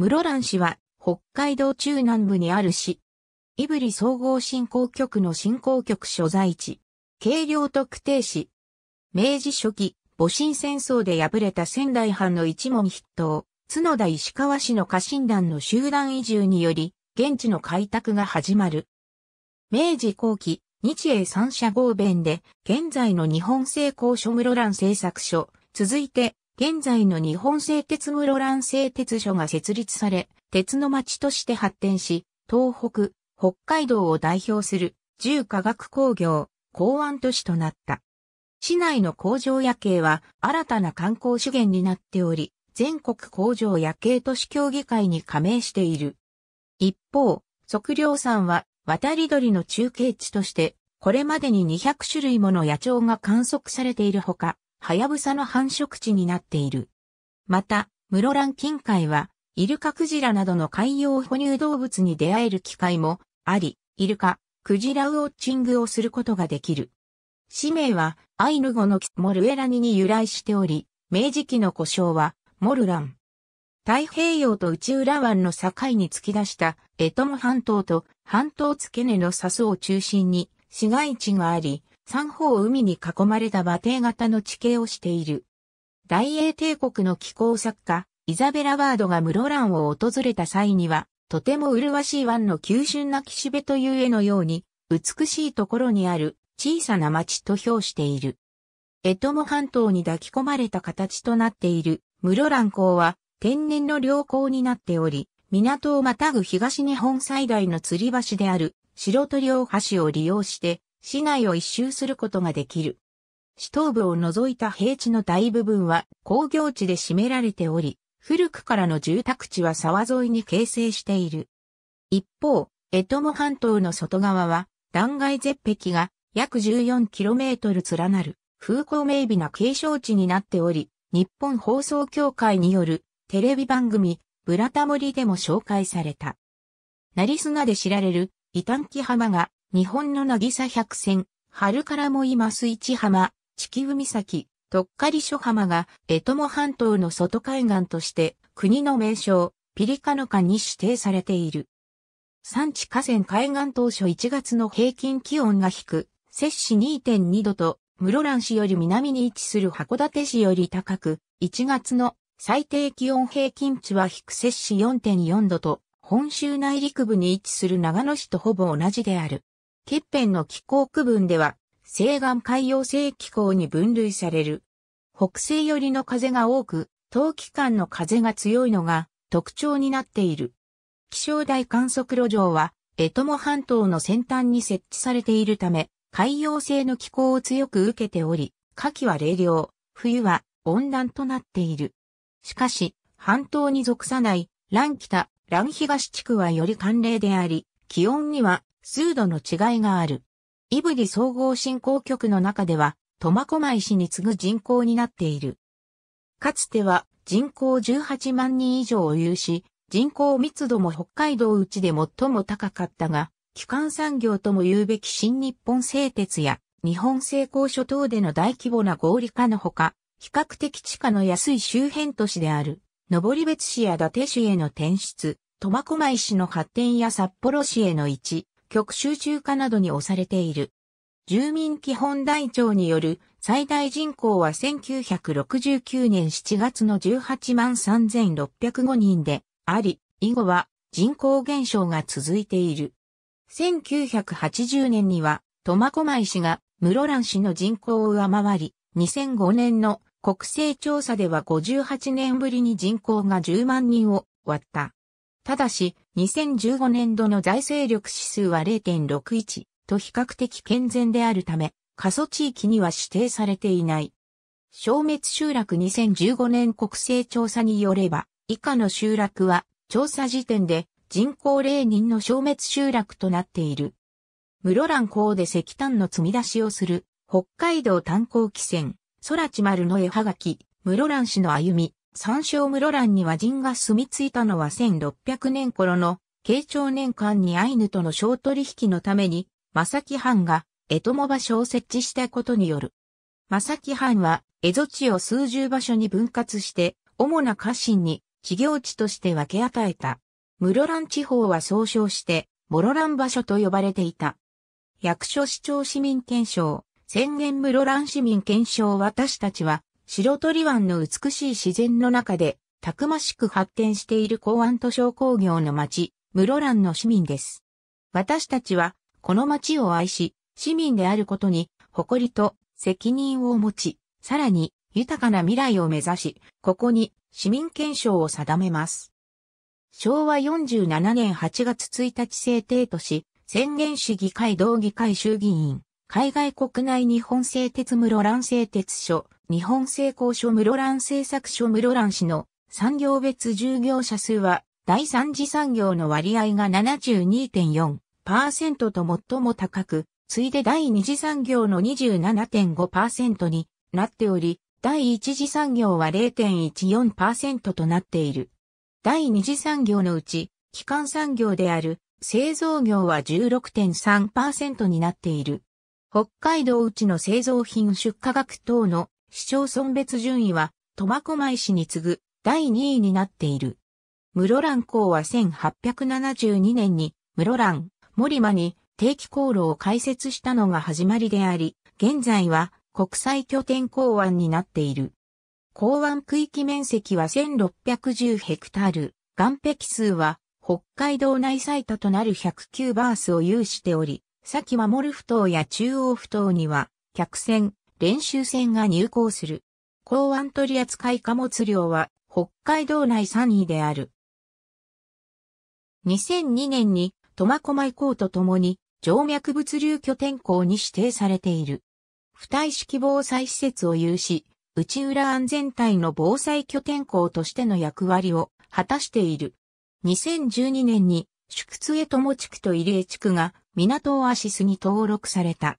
室蘭市は北海道中南部にある市。胆振総合振興局の振興局所在地。軽量特定市。明治初期、戊辰戦争で敗れた仙台藩の一門筆頭、角田石川氏の家臣団の集団移住により、現地の開拓が始まる。明治後期、日英三社合弁で、現在の日本製鋼所室蘭製作所、続いて、現在の日本製鉄室蘭製鉄所が設立され、鉄の町として発展し、東北、北海道を代表する重化学工業、港湾都市となった。市内の工場夜景は新たな観光資源になっており、全国工場夜景都市協議会に加盟している。一方、測量山は渡り鳥の中継地として、これまでに200種類もの野鳥が観測されているほか、ハヤブサの繁殖地になっている。また、室蘭近海は、イルカクジラなどの海洋哺乳動物に出会える機会もあり、イルカ、クジラウォッチングをすることができる。氏名は、アイヌ語のモルエラニに由来しており、明治期の故障は、モルラン。太平洋と内浦湾の境に突き出した、エトム半島と半島付け根の笹を中心に、市街地があり、三方海に囲まれた馬蹄型の地形をしている。大英帝国の気候作家、イザベラ・ワードが室蘭を訪れた際には、とても麗しい湾の急峻な岸辺という絵のように、美しいところにある小さな町と評している。エトモ半島に抱き込まれた形となっている室蘭港は天然の良港になっており、港をまたぐ東日本最大の吊り橋である白鳥大橋を利用して市内を一周することができる。市東部を除いた平地の大部分は工業地で占められており、古くからの住宅地は沢沿いに形成している。一方、エトモ半島の外側は断崖絶壁が約 14km 連なる風光明媚な景勝地になっており、日本放送協会によるテレビ番組ブラタモリでも紹介された。成砂で知られる異端期浜が日本の渚百選、春からも今す市浜、地球岬、とっかり諸浜が、江戸も半島の外海岸として、国の名称、ピリカノカに指定されている。産地河川海岸当初1月の平均気温が低く、摂氏2.2度と、室蘭市より南に位置する函館市より高く、1月の最低気温平均値は低摂氏4.4度と、本州内陸部に位置する長野市とほぼ同じである。ペンの気候区分では、西岸海洋性気候に分類される。北西寄りの風が多く、冬期間の風が強いのが特徴になっている。気象台観測路上は、エトモ半島の先端に設置されているため、海洋性の気候を強く受けており、夏季は冷涼、冬は温暖となっている。しかし、半島に属さない、蘭北、蘭東地区はより寒冷であり、気温には数度の違いがある。イブリ総合振興局の中では、苫小牧市に次ぐ人口になっている。かつては人口18万人以上を有し、人口密度も北海道うちで最も高かったが、基幹産業とも言うべき新日本製鉄や日本製鋼所等での大規模な合理化のほか、比較的地価の安い周辺都市である、登別市や伊達市への転出、苫小牧市の発展や札幌市への一、極集中化などに押されている。住民基本台帳による最大人口は1969年7月の18万3605人であり、以後は人口減少が続いている。1980年には苫小牧市が室蘭市の人口を上回り、2005年の国勢調査では58年ぶりに人口が10万人を割った。ただし、2015年度の財政力指数は0.61と比較的健全であるため、過疎地域には指定されていない。消滅集落2015年国勢調査によれば、以下の集落は調査時点で人口0人の消滅集落となっている。室蘭港で石炭の積み出しをする北海道炭鉱汽船、空知丸の絵はがき、室蘭市の歩み、山椒室蘭に和人が住み着いたのは1600年頃の慶長年間にアイヌとの小取引のために、正木藩が江戸も場所を設置したことによる。正木藩は江戸地を数十場所に分割して、主な家臣に事業地として分け与えた。室蘭地方は総称して、室蘭場所と呼ばれていた。役所市長市民憲章、宣言室蘭市民憲章私たちは、白鳥湾の美しい自然の中で、たくましく発展している港湾と商工業の町、室蘭の市民です。私たちは、この町を愛し、市民であることに、誇りと責任を持ち、さらに、豊かな未来を目指し、ここに市民憲章を定めます。昭和47年8月1日制定都市、宣言市議会同議会衆議院、海外国内日本製鉄室蘭製鉄所、日本製工所室蘭製作所室蘭市の産業別従業者数は、第三次産業の割合が72.4%と最も高く、ついで第二次産業の27.5%になっており、第一次産業は0.14%となっている。第二次産業のうち、基幹産業である製造業は16.3%になっている。北海道内の製造品出荷額等の市町村別順位は、苫小牧市に次ぐ第2位になっている。室蘭港は1872年に室蘭、森間に定期航路を開設したのが始まりであり、現在は国際拠点港湾になっている。港湾区域面積は1610ヘクタール、岸壁数は北海道内最多となる109バースを有しており、先守ふ頭や中央ふ頭には、客船、練習船が入港する。港湾取扱い貨物量は、北海道内3位である。2002年に、苫小牧港とともに、静脈物流拠点港に指定されている。付帯式防災施設を有し、内浦安全体の防災拠点港としての役割を果たしている。2012年に、宿津江友地区と入江地区が港オアシスに登録された。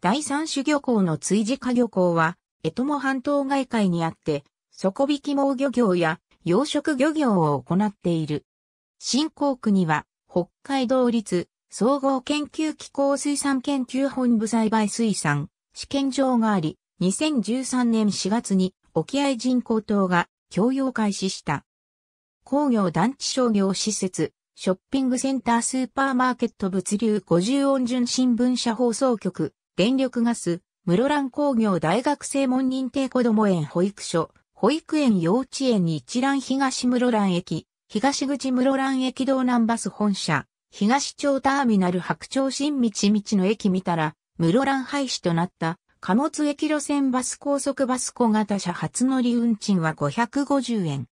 第三種漁港の追事化漁港は、江友半島外海にあって、底引き網漁業や養殖漁業を行っている。新港区には、北海道立総合研究機構水産研究本部栽培水産試験場があり、2013年4月に沖合人工島が供用開始した。工業団地商業施設、ショッピングセンタースーパーマーケット物流50音順新聞社放送局、電力ガス、室蘭工業大学生門認定子ども園保育所、保育園幼稚園一覧東室蘭駅、東口室蘭駅道南バス本社、東町ターミナル白鳥新道道の駅見たら、室蘭廃止となった貨物駅路線バス高速バス小型車初乗り運賃は550円。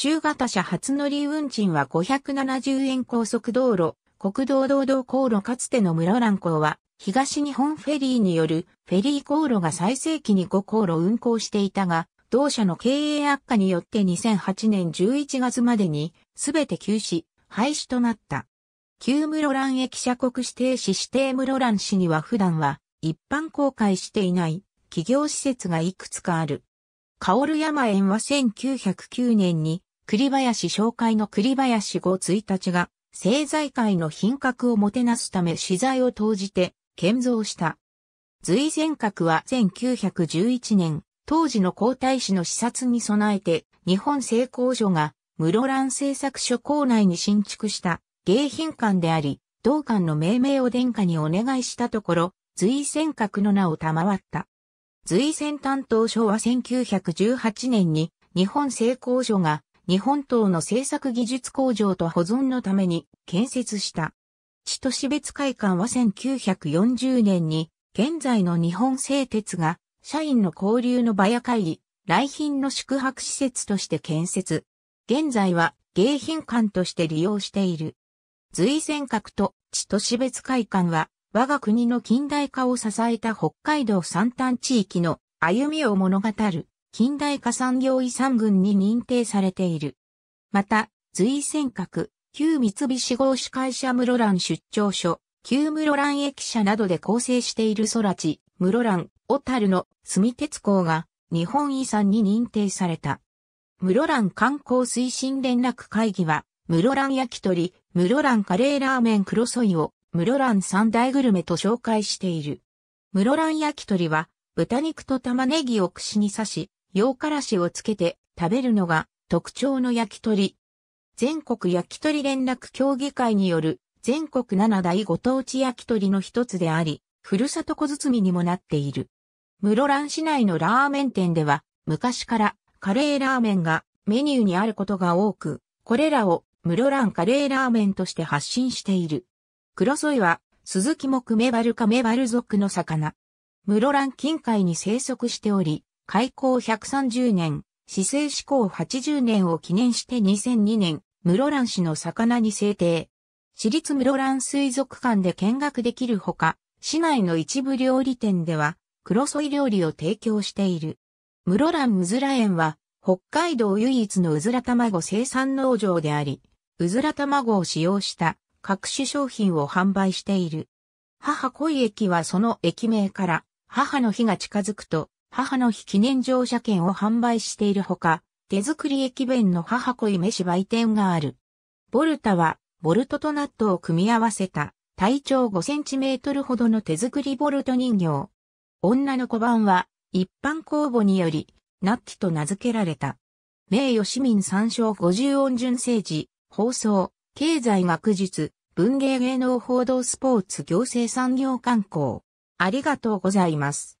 中型車初乗り運賃は570円高速道路、国道道道航路かつての室蘭港は、東日本フェリーによるフェリー航路が最盛期に5航路運行していたが、同社の経営悪化によって2008年11月までに、すべて休止、廃止となった。旧室蘭駅社国指定市指定室蘭市には普段は一般公開していない企業施設がいくつかある。カオル山園は1909年に栗林商会の栗林号1日が、政財界の品格をもてなすため資材を投じて、建造した。随前閣は1911年、当時の皇太子の視察に備えて、日本製工所が、室蘭製作所構内に新築した迎賓館であり、同館の命名を殿下にお願いしたところ、随戦閣の名を賜った。随戦担当所は1918年に日本製工所が日本島の製作技術工場と保存のために建設した。千歳別会館は1940年に、現在の日本製鉄が、社員の交流の場や会議、来賓の宿泊施設として建設。現在は、迎賓館として利用している。随泉閣と千歳別会館は、我が国の近代化を支えた北海道三端地域の歩みを物語る近代化産業遺産群に認定されている。また、随船閣、旧三菱合資会社室蘭出張所、旧室蘭駅舎などで構成している空地、室蘭、小樽の住鉄工が日本遺産に認定された。室蘭観光推進連絡会議は、室蘭焼き鳥、室蘭カレーラーメン黒ソイを、室蘭三大グルメと紹介している。室蘭焼き鳥は、豚肉と玉ねぎを串に刺し、洋からしをつけて食べるのが特徴の焼き鳥。全国焼き鳥連絡協議会による全国7大ご当地焼き鳥の一つであり、ふるさと小包にもなっている。室蘭市内のラーメン店では、昔からカレーラーメンがメニューにあることが多く、これらを室蘭カレーラーメンとして発信している。黒ソイは、鈴木木メバルかメバル属の魚。室蘭近海に生息しており、開港130年、市政施行80年を記念して2002年、室蘭市の魚に制定。市立室蘭水族館で見学できるほか、市内の一部料理店では、黒添い料理を提供している。室蘭うずら園は、北海道唯一のうずら卵生産農場であり、うずら卵を使用した各種商品を販売している。母恋駅はその駅名から、母の日が近づくと、母の日記念乗車券を販売しているほか、手作り駅弁の母恋飯売店がある。ボルタは、ボルトとナットを組み合わせた、体長5センチメートルほどの手作りボルト人形。女の子版は、一般公募により、ナッキと名付けられた。名誉市民参照50音順政治、放送、経済学術、文芸芸能報道スポーツ行政産業観光。ありがとうございます。